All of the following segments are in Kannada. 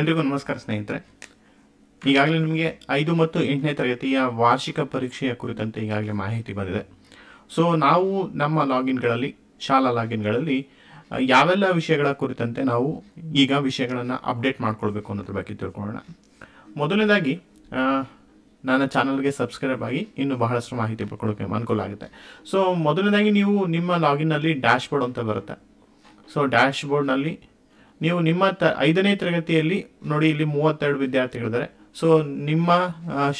ಎಲ್ರಿಗೂ ನಮಸ್ಕಾರ ಸ್ನೇಹಿತರೆ ಈಗಾಗಲೇ ನಿಮಗೆ ಐದು ಮತ್ತು ಎಂಟನೇ ತರಗತಿಯ ವಾರ್ಷಿಕ ಪರೀಕ್ಷೆಯ ಕುರಿತಂತೆ ಈಗಾಗಲೇ ಮಾಹಿತಿ ಬಂದಿದೆ ಸೊ ನಾವು ನಮ್ಮ ಲಾಗಿನ್ಗಳಲ್ಲಿ ಶಾಲಾ ಲಾಗಿನ್ಗಳಲ್ಲಿ ಯಾವೆಲ್ಲ ವಿಷಯಗಳ ಕುರಿತಂತೆ ನಾವು ಈಗ ವಿಷಯಗಳನ್ನು ಅಪ್ಡೇಟ್ ಮಾಡ್ಕೊಳ್ಬೇಕು ಅನ್ನೋದ್ರ ಬಗ್ಗೆ ತಿಳ್ಕೊಳ್ಳೋಣ ಮೊದಲನೇದಾಗಿ ನನ್ನ ಚಾನಲ್ಗೆ ಸಬ್ಸ್ಕ್ರೈಬ್ ಆಗಿ ಇನ್ನೂ ಬಹಳಷ್ಟು ಮಾಹಿತಿ ಪಡ್ಕೊಳ್ಳೋಕೆ ಅನುಕೂಲ ಆಗುತ್ತೆ ಸೊ ಮೊದಲನೇದಾಗಿ ನೀವು ನಿಮ್ಮ ಲಾಗಿನ್ನಲ್ಲಿ ಡ್ಯಾಶ್ ಬೋರ್ಡ್ ಅಂತ ಬರುತ್ತೆ ಸೊ ಡ್ಯಾಶ್ ಬೋರ್ಡ್ನಲ್ಲಿ ನೀವು ನಿಮ್ಮ ತ ಐದನೇ ತರಗತಿಯಲ್ಲಿ ನೋಡಿ ಇಲ್ಲಿ ಮೂವತ್ತೆರಡು ವಿದ್ಯಾರ್ಥಿಗಳಿದ್ದಾರೆ ಸೊ ನಿಮ್ಮ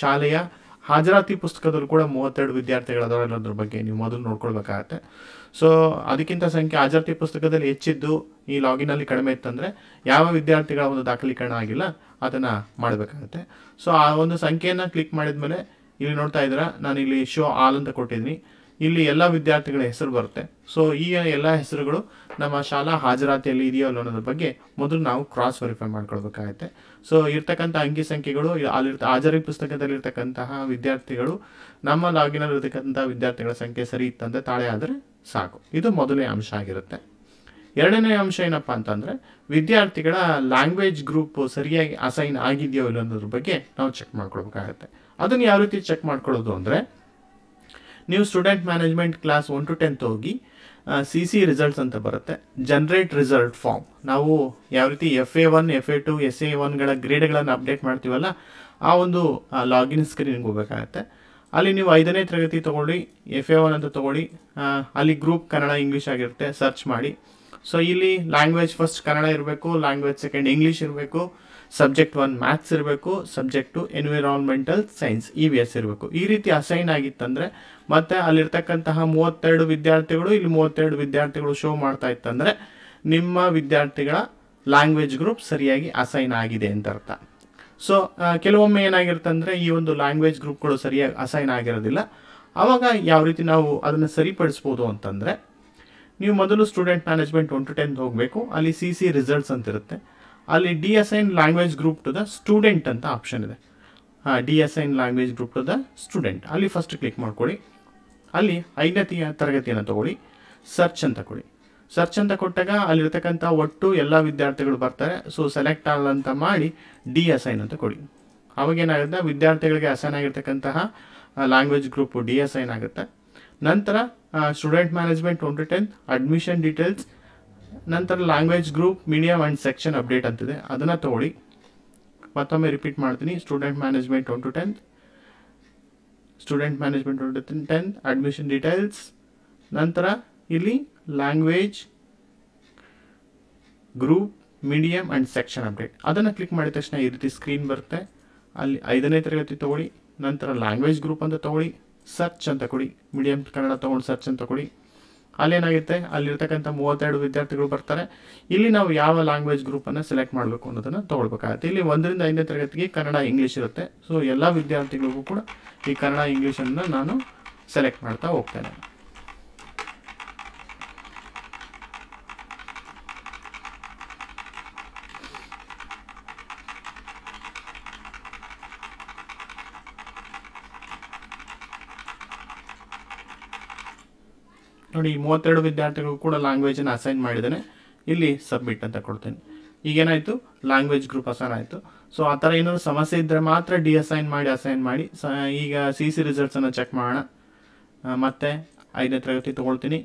ಶಾಲೆಯ ಹಾಜರಾತಿ ಪುಸ್ತಕದಲ್ಲೂ ಕೂಡ ಮೂವತ್ತೆರಡು ವಿದ್ಯಾರ್ಥಿಗಳದವ್ರು ಅನ್ನೋದ್ರ ಬಗ್ಗೆ ನೀವು ಮೊದಲು ನೋಡ್ಕೊಳ್ಬೇಕಾಗತ್ತೆ ಸೊ ಅದಕ್ಕಿಂತ ಸಂಖ್ಯೆ ಹಾಜರಾತಿ ಪುಸ್ತಕದಲ್ಲಿ ಹೆಚ್ಚಿದ್ದು ಈ ಲಾಗಿನಲ್ಲಿ ಕಡಿಮೆ ಇತ್ತಂದರೆ ಯಾವ ವಿದ್ಯಾರ್ಥಿಗಳ ಒಂದು ದಾಖಲೀಕರಣ ಆಗಿಲ್ಲ ಅದನ್ನು ಮಾಡಬೇಕಾಗತ್ತೆ ಸೊ ಆ ಒಂದು ಸಂಖ್ಯೆಯನ್ನು ಕ್ಲಿಕ್ ಮಾಡಿದ ಮೇಲೆ ಇಲ್ಲಿ ನೋಡ್ತಾ ಇದ್ದೀರಾ ನಾನು ಇಲ್ಲಿ ಶೋ ಆಲ್ ಅಂತ ಕೊಟ್ಟಿದ್ದೀನಿ ಇಲ್ಲಿ ಎಲ್ಲ ವಿದ್ಯಾರ್ಥಿಗಳ ಹೆಸರು ಬರುತ್ತೆ ಸೊ ಈ ಎಲ್ಲ ಹೆಸರುಗಳು ನಮ್ಮ ಶಾಲಾ ಹಾಜರಾತಿಯಲ್ಲಿ ಇದೆಯೋ ಅಲ್ಲ ಅನ್ನೋದ್ರ ಬಗ್ಗೆ ಮೊದಲು ನಾವು ಕ್ರಾಸ್ ವೆರಿಫೈ ಮಾಡ್ಕೊಳ್ಬೇಕಾಗುತ್ತೆ ಸೊ ಇರ್ತಕ್ಕಂಥ ಅಂಕಿ ಸಂಖ್ಯೆಗಳು ಅಲ್ಲಿರ್ತ ಹಾಜರಿ ಇರ್ತಕ್ಕಂತಹ ವಿದ್ಯಾರ್ಥಿಗಳು ನಮ್ಮ ಲಾಗಿನಲ್ಲಿ ಇರ್ತಕ್ಕಂಥ ವಿದ್ಯಾರ್ಥಿಗಳ ಸಂಖ್ಯೆ ಸರಿ ಇತ್ತಂದರೆ ತಾಳೆ ಆದರೆ ಸಾಕು ಇದು ಮೊದಲನೇ ಅಂಶ ಆಗಿರುತ್ತೆ ಎರಡನೇ ಅಂಶ ಏನಪ್ಪ ಅಂತಂದರೆ ವಿದ್ಯಾರ್ಥಿಗಳ ಲ್ಯಾಂಗ್ವೇಜ್ ಗ್ರೂಪ್ ಸರಿಯಾಗಿ ಅಸೈನ್ ಆಗಿದೆಯೋ ಇಲ್ಲ ಅನ್ನೋದ್ರ ಬಗ್ಗೆ ನಾವು ಚೆಕ್ ಮಾಡ್ಕೊಳ್ಬೇಕಾಗತ್ತೆ ಅದನ್ನು ಯಾವ ರೀತಿ ಚೆಕ್ ಮಾಡ್ಕೊಳ್ಳೋದು ಅಂದರೆ ನೀವು student management class one to tenth ಹೋಗಿ ಸಿ ಸಿ ರಿಸಲ್ಟ್ಸ್ ಅಂತ ಬರುತ್ತೆ ಜನ್ರೇಟ್ ರಿಸಲ್ಟ್ ಫಾರ್ಮ್ ನಾವು ಯಾವ ರೀತಿ F A one F A two S A ಒನ್ಗಳ ಗ್ರೇಡ್ಗಳನ್ನು ಅಪ್ಡೇಟ್ ಮಾಡ್ತೀವಲ್ಲ ಆ ಒಂದು ಲಾಗಿನ್ ಸ್ಕ್ರೀನ್ಗೆ ಹೋಗಬೇಕಾಗತ್ತೆ ಅಲ್ಲಿ ನೀವು ಐದನೇ ತರಗತಿ ತೊಗೊಳ್ಳಿ ಎಫ್ ಎ ಒನ್ ಅಂತ ತೊಗೊಳ್ಳಿ ಅಲ್ಲಿ ಗ್ರೂಪ್ ಕನ್ನಡ ಇಂಗ್ಲೀಷ್ ಆಗಿರುತ್ತೆ ಸರ್ಚ್ ಮಾಡಿ ಸೊ ಇಲ್ಲಿ ಲ್ಯಾಂಗ್ವೇಜ್ ಫಸ್ಟ್ ಕನ್ನಡ ಇರಬೇಕು ಲ್ಯಾಂಗ್ವೇಜ್ ಸೆಕೆಂಡ್ ಇಂಗ್ಲೀಷ್ ಇರಬೇಕು ಸಬ್ಜೆಕ್ಟ್ ಒನ್ ಮ್ಯಾಥ್ಸ್ ಇರಬೇಕು subject two environmental science E V S ಇರಬೇಕು ಈ ರೀತಿ ಅಸೈನ್ ಆಗಿತ್ತಂದರೆ ಮತ್ತು ಅಲ್ಲಿರ್ತಕ್ಕಂತಹ ಮೂವತ್ತೆರಡು ವಿದ್ಯಾರ್ಥಿಗಳು ಇಲ್ಲಿ ಮೂವತ್ತೆರಡು ವಿದ್ಯಾರ್ಥಿಗಳು ಶೋ ಮಾಡ್ತಾ ಇತ್ತಂದರೆ ನಿಮ್ಮ ವಿದ್ಯಾರ್ಥಿಗಳ ಲ್ಯಾಂಗ್ವೇಜ್ ಗ್ರೂಪ್ ಸರಿಯಾಗಿ ಅಸೈನ್ ಆಗಿದೆ ಅಂತ ಅರ್ಥ ಸೊ ಕೆಲವೊಮ್ಮೆ ಏನಾಗಿರ್ತಂದರೆ ಈ ಒಂದು ಲ್ಯಾಂಗ್ವೇಜ್ ಗ್ರೂಪ್ಗಳು ಸರಿಯಾಗಿ ಅಸೈನ್ ಆಗಿರೋದಿಲ್ಲ ಆವಾಗ ಯಾವ ರೀತಿ ನಾವು ಅದನ್ನು ಸರಿಪಡಿಸ್ಬೋದು ಅಂತಂದರೆ ನೀವು ಮೊದಲು student management one to ten ಹೋಗಬೇಕು ಅಲ್ಲಿ ಸಿ ಸಿ ರಿಸಲ್ಟ್ಸ್ ಅಂತ ಇರುತ್ತೆ ಅಲ್ಲಿ D assign language group to the student ಅಂತ ಆಪ್ಷನ್ ಇದೆ ಹಾಂ D in language group to the student ಅಲ್ಲಿ ಫಸ್ಟ್ ಕ್ಲಿಕ್ ಮಾಡ್ಕೊಳ್ಳಿ ಅಲ್ಲಿ ಐದನೇ ತರಗತಿಯನ್ನು ತೊಗೊಳ್ಳಿ ಸರ್ಚ್ ಅಂತ ಕೊಡಿ ಸರ್ಚ್ ಅಂತ ಕೊಟ್ಟಾಗ ಅಲ್ಲಿರ್ತಕ್ಕಂಥ ಒಟ್ಟು ಎಲ್ಲ ವಿದ್ಯಾರ್ಥಿಗಳು ಬರ್ತಾರೆ ಸೊ ಸೆಲೆಕ್ಟ್ ಆಗಲ್ಲ ಅಂತ ಮಾಡಿ ಡಿ ಐನ್ ಅಂತ ಕೊಡಿ ಅವಾಗೇನಾಗುತ್ತೆ ವಿದ್ಯಾರ್ಥಿಗಳಿಗೆ ಅಸೈನ್ ಆಗಿರ್ತಕ್ಕಂತಹ language group deassign ಆಗುತ್ತೆ ನಂತರ student management twenty ten admission details ನಂತರ language group medium and section update ಅಂತಿದೆ ಅದನ್ನು ತೊಗೊಳ್ಳಿ ಮತ್ತೊಮ್ಮೆ ರಿಪೀಟ್ ಮಾಡ್ತೀನಿ student management one to tenth student management one to tenth admission details ನಂತರ ಇಲ್ಲಿ language group medium and section update ಅದನ್ನು ಕ್ಲಿಕ್ ಮಾಡಿದ ತಕ್ಷಣ ಈ ರೀತಿ ಸ್ಕ್ರೀನ್ ಬರುತ್ತೆ ಅಲ್ಲಿ ಐದನೇ ತರಗತಿ ತೊಗೊಳ್ಳಿ ನಂತರ ಲ್ಯಾಂಗ್ವೇಜ್ ಗ್ರೂಪ್ ಅಂತ ತೊಗೊಳ್ಳಿ ಸರ್ಚ್ ಅಂತ ಕೊಡಿ ಮೀಡಿಯಂ ಕನ್ನಡ ತೊಗೊಂಡು ಸರ್ಚ್ ಅಂತ ಕೊಡಿ ಅಲ್ಲೇನಾಗುತ್ತೆ ಅಲ್ಲಿರ್ತಕ್ಕಂಥ ಮೂವತ್ತೆರಡು ವಿದ್ಯಾರ್ಥಿಗಳು ಬರ್ತಾರೆ ಇಲ್ಲಿ ನಾವು ಯಾವ ಲ್ಯಾಂಗ್ವೇಜ್ ಗ್ರೂಪನ್ನು ಸೆಲೆಕ್ಟ್ ಮಾಡಬೇಕು ಅನ್ನೋದನ್ನು ತೊಗೊಳ್ಬೇಕಾಗುತ್ತೆ ಇಲ್ಲಿ ಒಂದರಿಂದ ಐದನೇ ತರಗತಿಗೆ ಕನ್ನಡ ಇಂಗ್ಲೀಷ್ ಇರುತ್ತೆ ಸೊ ಎಲ್ಲ ವಿದ್ಯಾರ್ಥಿಗಳಿಗೂ ಕೂಡ ಈ ಕನ್ನಡ ಇಂಗ್ಲೀಷನ್ನು ನಾನು ಸೆಲೆಕ್ಟ್ ಮಾಡ್ತಾ ಹೋಗ್ತೇನೆ ನೋಡಿ ಮೂವತ್ತೆರಡು ವಿದ್ಯಾರ್ಥಿಗಳು ಕೂಡ ಲ್ಯಾಂಗ್ವೇಜನ್ನು ಅಸೈನ್ ಮಾಡಿದ್ದೇನೆ ಇಲ್ಲಿ ಸಬ್ಮಿಟ್ ಅಂತ ಕೊಡ್ತೇನೆ ಈಗೇನಾಯಿತು ಲ್ಯಾಂಗ್ವೇಜ್ ಗ್ರೂಪ್ ಅಸೈನ್ ಆಯಿತು ಸೊ ಆ ಥರ ಏನಾದರೂ ಸಮಸ್ಯೆ ಇದ್ದರೆ ಮಾತ್ರ ಡಿ ಅಸೈನ್ ಮಾಡಿ ಅಸೈನ್ ಮಾಡಿ ಸ ಈಗ ಸಿ ಸಿ ರಿಸಲ್ಟ್ಸನ್ನು ಚೆಕ್ ಮಾಡೋಣ ಮತ್ತು ಐದನೇ ತರಗತಿ ತೊಗೊಳ್ತೀನಿ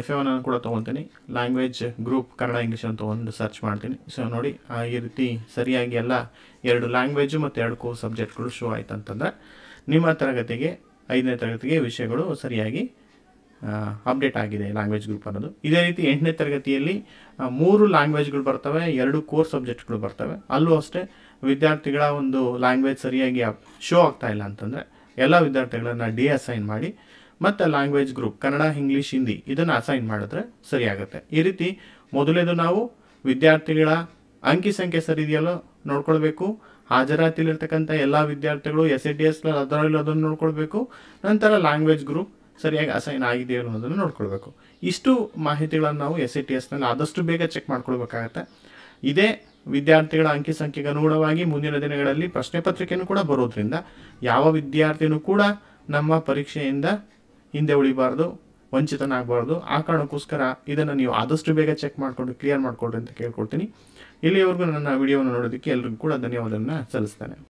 ಎಫ್ ಎ ಅನ್ನು ಕೂಡ ತೊಗೊಳ್ತೀನಿ ಲ್ಯಾಂಗ್ವೇಜ್ ಗ್ರೂಪ್ ಕನ್ನಡ ಇಂಗ್ಲೀಷ್ ಅಂತ ಒಂದು ಸರ್ಚ್ ಮಾಡ್ತೀನಿ ಸೊ ನೋಡಿ ಈ ರೀತಿ ಸರಿಯಾಗಿ ಎಲ್ಲ ಎರಡು ಲ್ಯಾಂಗ್ವೇಜು ಮತ್ತು ಎರಡು ಕೋ ಸಬ್ಜೆಕ್ಟ್ಗಳು ಶೋ ಆಯಿತು ಅಂತಂದರೆ ನಿಮ್ಮ ತರಗತಿಗೆ ಐದನೇ ತರಗತಿಗೆ ವಿಷಯಗಳು ಸರಿಯಾಗಿ ಅಪ್ಡೇಟ್ ಆಗಿದೆ ಲ್ಯಾಂಗ್ವೇಜ್ ಗ್ರೂಪ್ ಅನ್ನೋದು ಇದೇ ರೀತಿ ಎಂಟನೇ ತರಗತಿಯಲ್ಲಿ ಮೂರು ಲ್ಯಾಂಗ್ವೇಜ್ಗಳು ಬರ್ತವೆ ಎರಡು ಕೋರ್ ಸಬ್ಜೆಕ್ಟ್ಗಳು ಬರ್ತವೆ ಅಲ್ಲೂ ಅಷ್ಟೇ ವಿದ್ಯಾರ್ಥಿಗಳ ಒಂದು ಲ್ಯಾಂಗ್ವೇಜ್ ಸರಿಯಾಗಿ ಶೋ ಆಗ್ತಾ ಇಲ್ಲ ಅಂತಂದರೆ ಎಲ್ಲ ವಿದ್ಯಾರ್ಥಿಗಳನ್ನು ಡಿ ಅಸೈನ್ ಮಾಡಿ ಮತ್ತು language group Kannada English Hindi ಇದನ್ನು ಅಸೈನ್ ಮಾಡಿದ್ರೆ ಸರಿಯಾಗುತ್ತೆ ಈ ರೀತಿ ಮೊದಲೇದು ನಾವು ವಿದ್ಯಾರ್ಥಿಗಳ ಅಂಕಿ ಸಂಖ್ಯೆ ಸರಿದೆಯಲ್ಲೋ ನೋಡ್ಕೊಳ್ಬೇಕು ಹಾಜರಾತಿಲಿರ್ತಕ್ಕಂಥ ಎಲ್ಲ ವಿದ್ಯಾರ್ಥಿಗಳು ಎಸ್ ಎ ಡಿ ಎಸ್ ಅದರಲ್ಲಿ ಅದನ್ನು ನೋಡ್ಕೊಳ್ಬೇಕು ನಂತರ ಲ್ಯಾಂಗ್ವೇಜ್ ಗ್ರೂಪ್ ಸರಿಯಾಗಿ ಅಸೈನ್ ಆಗಿದೆ ಅನ್ನೋದನ್ನು ನೋಡ್ಕೊಳ್ಬೇಕು ಇಷ್ಟು ಮಾಹಿತಿಗಳನ್ನು ನಾವು ಎಸ್ ಸಿ ಟಿ ಎಸ್ನಲ್ಲಿ ಆದಷ್ಟು ಬೇಗ ಚೆಕ್ ಮಾಡ್ಕೊಳ್ಬೇಕಾಗತ್ತೆ ಇದೇ ವಿದ್ಯಾರ್ಥಿಗಳ ಅಂಕಿ ಸಂಖ್ಯೆಗೆ ಅನುಗುಣವಾಗಿ ಮುಂದಿನ ದಿನಗಳಲ್ಲಿ ಪ್ರಶ್ನೆ ಪತ್ರಿಕೆಯನ್ನು ಕೂಡ ಬರೋದ್ರಿಂದ ಯಾವ ವಿದ್ಯಾರ್ಥಿನೂ ಕೂಡ ನಮ್ಮ ಪರೀಕ್ಷೆಯಿಂದ ಹಿಂದೆ ಉಳಿಬಾರ್ದು ವಂಚಿತನಾಗಬಾರ್ದು ಆ ಕಾರಣಕ್ಕೋಸ್ಕರ ಇದನ್ನು ನೀವು ಆದಷ್ಟು ಬೇಗ ಚೆಕ್ ಮಾಡಿಕೊಂಡು ಕ್ಲಿಯರ್ ಮಾಡಿಕೊಡ್ರಿ ಅಂತ ಕೇಳ್ಕೊಡ್ತೀನಿ ಇಲ್ಲಿಯವರೆಗೂ ನನ್ನ ವಿಡಿಯೋವನ್ನು ನೋಡೋದಕ್ಕೆ ಎಲ್ರಿಗೂ ಕೂಡ ಧನ್ಯವಾದವನ್ನು ಸಲ್ಲಿಸ್ತೇನೆ